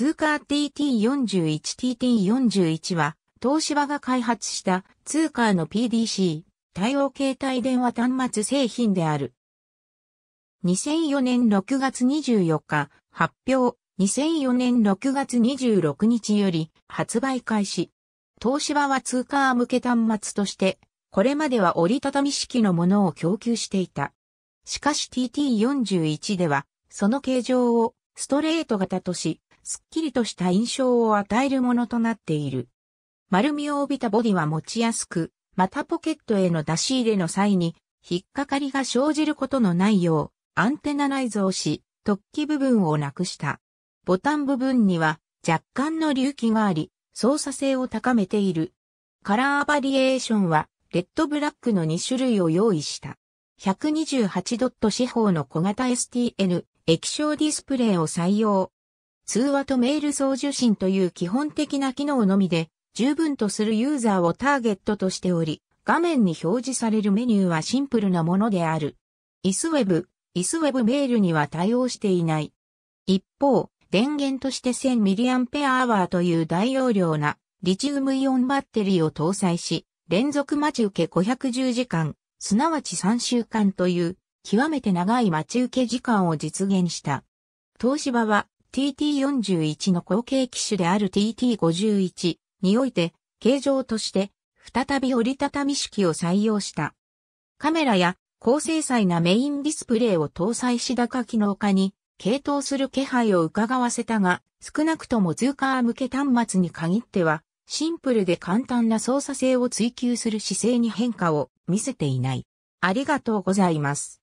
通貨 TT41TT41 は、東芝が開発した通貨の PDC、対応携帯電話端末製品である。2004年6月24日、発表、2004年6月26日より発売開始。東芝は通貨向け端末として、これまでは折りたたみ式のものを供給していた。しかし TT41 では、その形状をストレート型とし、すっきりとした印象を与えるものとなっている。丸みを帯びたボディは持ちやすく、またポケットへの出し入れの際に、引っかかりが生じることのないよう、アンテナ内蔵し、突起部分をなくした。ボタン部分には若干の隆起があり、操作性を高めている。カラーバリエーションは、レッドブラックの2種類を用意した。128ドット四方の小型 STN 液晶ディスプレイを採用。通話とメール送受信という基本的な機能のみで、十分とするユーザーをターゲットとしており、画面に表示されるメニューはシンプルなものである。イスウェブ、イスウェブメールには対応していない。一方、電源として 1000mAh という大容量なリチウムイオンバッテリーを搭載し、連続待ち受け510時間、すなわち3週間という、極めて長い待ち受け時間を実現した。東芝は、TT41 の後継機種である TT51 において、形状として、再び折りたたみ式を採用した。カメラや高精細なメインディスプレイを搭載し高機能化に傾倒する気配を伺わせたが、少なくともズーカー向け端末に限っては、シンプルで簡単な操作性を追求する姿勢に変化を見せていない。ありがとうございます。